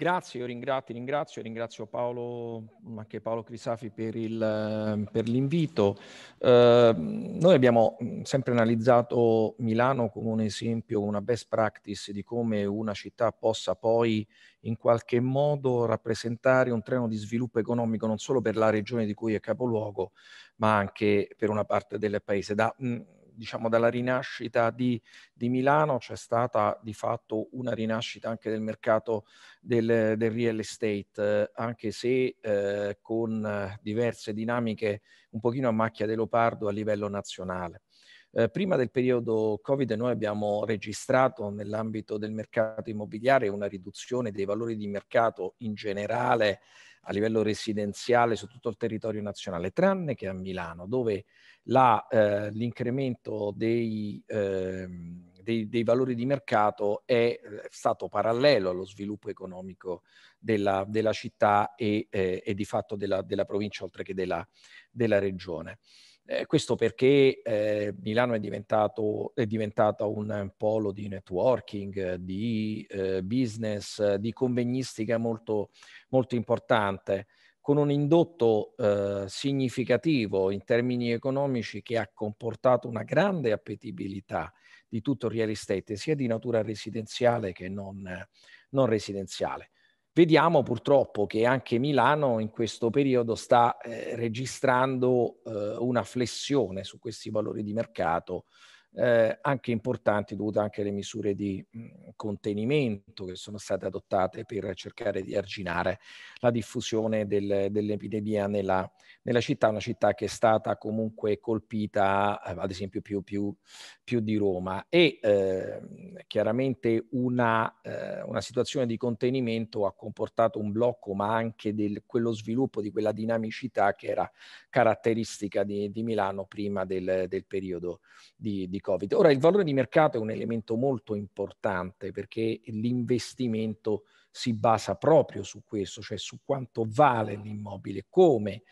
Grazie, io ringrazio, ringrazio, ringrazio Paolo, anche Paolo Crisafi per, il, per l'invito. Eh, noi abbiamo mm, sempre analizzato Milano come un esempio, una best practice di come una città possa poi in qualche modo rappresentare un treno di sviluppo economico non solo per la regione di cui è capoluogo, ma anche per una parte del paese. Da, mh, mm, diciamo dalla rinascita di, di Milano c'è stata di fatto una rinascita anche del mercato del, del real estate, eh, anche se eh, con eh, diverse dinamiche un pochino a macchia di leopardo a livello nazionale. Eh, prima del periodo Covid noi abbiamo registrato nell'ambito del mercato immobiliare una riduzione dei valori di mercato in generale a livello residenziale su tutto il territorio nazionale, tranne che a Milano, dove la, eh, l'incremento dei, eh, dei, dei, valori di mercato è eh, stato parallelo allo sviluppo economico della, della città e, eh, e, di fatto della, della provincia, oltre che della, della regione. Eh, questo perché eh, Milano è, è, diventata un polo di networking, di eh, business, di convegnistica molto, molto importante, con un indotto eh, significativo in termini economici che ha comportato una grande appetibilità di tutto il real estate, sia di natura residenziale che non, non residenziale. Vediamo purtroppo che anche Milano in questo periodo sta eh, registrando eh, una flessione su questi valori di mercato eh, anche importanti dovute anche alle misure di contenimento che sono state adottate per cercare di arginare la diffusione del, dell'epidemia nella, nella, città, una città che è stata comunque colpita eh, ad esempio più, più, più, di Roma e eh, chiaramente una, eh, una, situazione di contenimento ha comportato un blocco ma anche del, quello sviluppo di quella dinamicità che era caratteristica di, di Milano prima del, del periodo di, di di Covid. Ora, il valore di mercato è un elemento molto importante perché l'investimento si basa proprio su questo, cioè su quanto vale l'immobile, come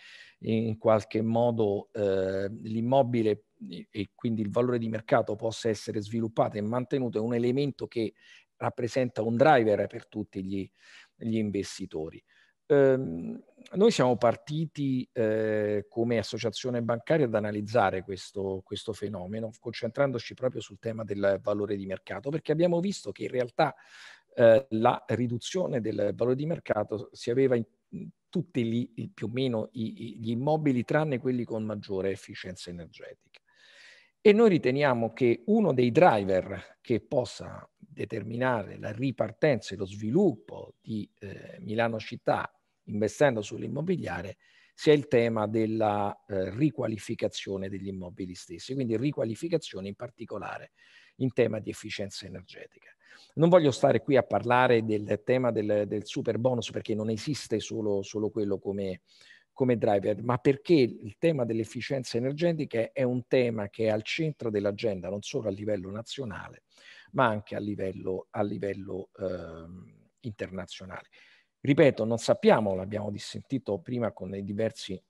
in qualche modo eh, l'immobile e quindi il valore di mercato possa essere sviluppato e mantenuto è un elemento che rappresenta un driver per tutti gli, gli investitori. Ehm, noi siamo partiti eh, come associazione bancaria ad analizzare questo, questo, fenomeno, concentrandoci proprio sul tema del valore di mercato, perché abbiamo visto che in realtà eh, la riduzione del valore di mercato si aveva in, tutti gli, più o meno i, gli immobili, tranne quelli con maggiore efficienza energetica. E noi riteniamo che uno dei driver che possa determinare la ripartenza e lo sviluppo di eh, Milano città investendo sull'immobiliare, sia il tema della eh, riqualificazione degli immobili stessi, quindi riqualificazione in particolare in tema di efficienza energetica. Non voglio stare qui a parlare del tema del, del super bonus perché non esiste solo, solo quello come, come driver, ma perché il tema dell'efficienza energetica è un tema che è al centro dell'agenda non solo a livello nazionale, ma anche a livello, a livello eh, internazionale. Ripeto, non sappiamo, l'abbiamo dissentito prima con i diversi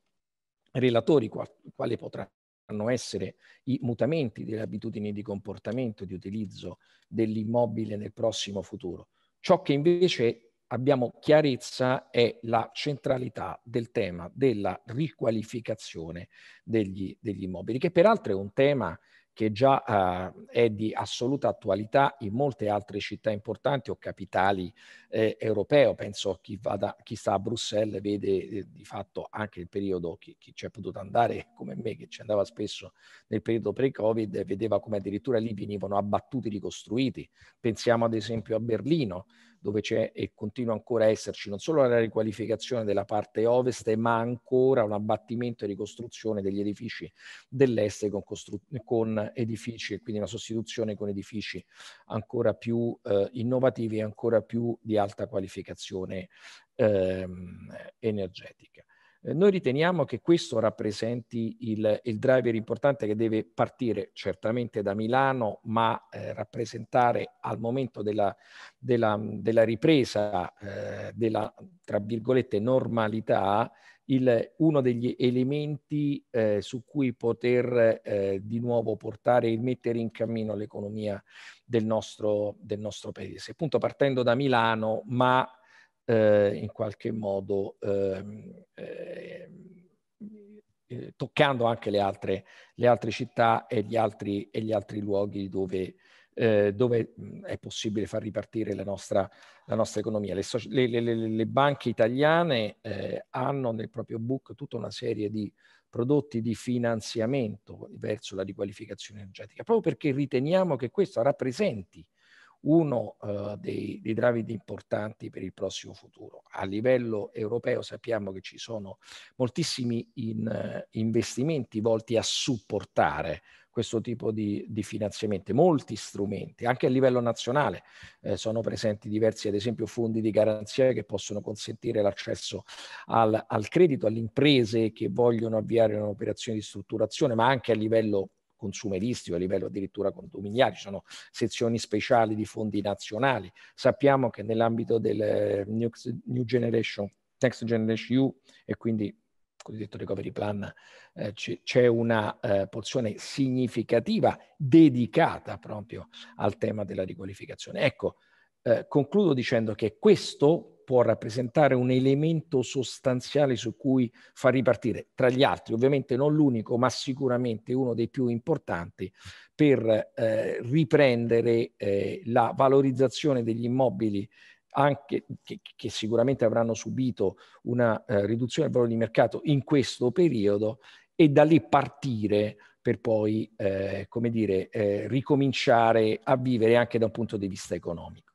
relatori, quali potranno essere i mutamenti delle abitudini di comportamento di utilizzo dell'immobile nel prossimo futuro. Ciò che invece abbiamo chiarezza è la centralità del tema della riqualificazione degli, degli immobili, che peraltro è un tema che già eh, è di assoluta attualità in molte altre città importanti o capitali eh, europeo. Penso a chi, vada, chi sta a Bruxelles vede eh, di fatto anche il periodo, chi, chi ci è potuto andare come me, che ci andava spesso nel periodo pre-Covid, vedeva come addirittura lì venivano abbattuti, ricostruiti. Pensiamo ad esempio a Berlino, dove c'è e continua ancora a esserci non solo la riqualificazione della parte ovest, ma ancora un abbattimento e ricostruzione degli edifici dell'est con, costru- con edifici e quindi una sostituzione con edifici ancora più eh, innovativi e ancora più di alta qualificazione ehm, energetica. Eh, noi riteniamo che questo rappresenti il, il, driver importante che deve partire certamente da Milano, ma eh, rappresentare al momento della, della, della ripresa eh, della, tra virgolette, normalità il, uno degli elementi eh, su cui poter eh, di nuovo portare e mettere in cammino l'economia del nostro, del nostro paese. Appunto partendo da Milano, ma eh, in qualche modo eh, toccando anche le altre, le altre città e gli altri, e gli altri luoghi dove, eh, dove mm, è possibile far ripartire la nostra, la nostra economia. Le, le, le, le, banche italiane eh, hanno nel proprio book tutta una serie di prodotti di finanziamento verso la riqualificazione energetica, proprio perché riteniamo che questo rappresenti uno eh, dei, dei dravidi importanti per il prossimo futuro. A livello europeo sappiamo che ci sono moltissimi in, eh, investimenti volti a supportare questo tipo di, di finanziamenti, molti strumenti, anche a livello nazionale eh, sono presenti diversi, ad esempio, fondi di garanzia che possono consentire l'accesso al, al credito alle imprese che vogliono avviare un'operazione di strutturazione, ma anche a livello consumeristico, a livello addirittura condominiale, ci sono sezioni speciali di fondi nazionali. Sappiamo che nell'ambito del eh, New, new Generation, Next Generation EU e quindi cosiddetto recovery plan, eh, c'è una eh, porzione significativa dedicata proprio al tema della riqualificazione. Ecco, eh, concludo dicendo che questo può rappresentare un elemento sostanziale su cui far ripartire, tra gli altri, ovviamente non l'unico, ma sicuramente uno dei più importanti per eh, riprendere eh, la valorizzazione degli immobili anche, che, che, sicuramente avranno subito una eh, riduzione del valore di mercato in questo periodo e da lì partire per poi, eh, come dire, eh, ricominciare a vivere anche da un punto di vista economico.